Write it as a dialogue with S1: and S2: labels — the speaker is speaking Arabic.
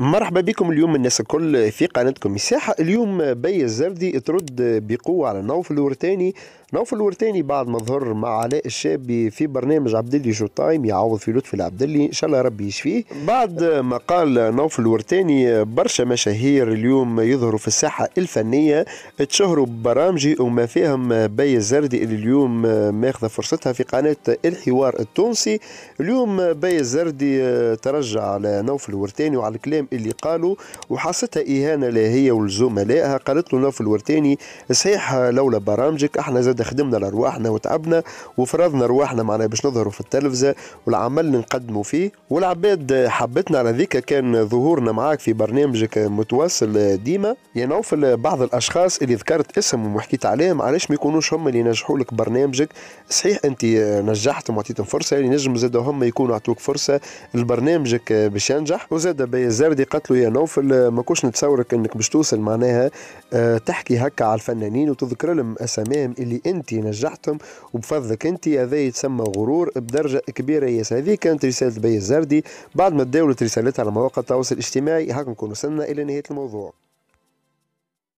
S1: مرحبا بكم اليوم الناس الكل في قناتكم مساحة اليوم بي الزردي ترد بقوة على نوف الورتاني نوف الورتاني بعد ما ظهر مع علاء الشابي في برنامج عبدلي شو تايم يعوض في لطفي العبدلي ان شاء الله ربي يشفيه بعد ما قال نوف الورتاني برشا مشاهير اليوم يظهروا في الساحة الفنية تشهروا ببرامجي وما فيهم بي الزردي اللي اليوم ماخذة فرصتها في قناة الحوار التونسي اليوم بي الزردي ترجع على نوف الورتاني وعلى الكلام اللي قالوا وحاستها إهانة لها هي ولزملائها قالت له نوفل الورتاني صحيح لولا برامجك احنا زاد خدمنا لأرواحنا وتعبنا وفرضنا أرواحنا معنا باش نظهروا في التلفزة والعمل اللي نقدموا فيه والعباد حبتنا على ذيك كان ظهورنا معاك في برنامجك متواصل ديما يا يعني نوفل بعض الأشخاص اللي ذكرت اسمهم وحكيت عليهم علاش ما يكونوش هم اللي ينجحوا لك برنامجك صحيح أنت نجحتهم وعطيتهم فرصة يعني نجم زاد هم يكونوا عطوك فرصة لبرنامجك باش ينجح وزاد بيزاردي قالت قتلوا يا نوفل ما كنتش نتصورك انك باش توصل معناها آه، تحكي هكا على الفنانين وتذكر لهم اساميهم اللي انت نجحتهم وبفضلك انت هذا يتسمى غرور بدرجه كبيره ياسر هذه كانت رساله بي الزردي بعد ما تداولت رسالتها على مواقع التواصل الاجتماعي هكا نكون وصلنا الى نهايه الموضوع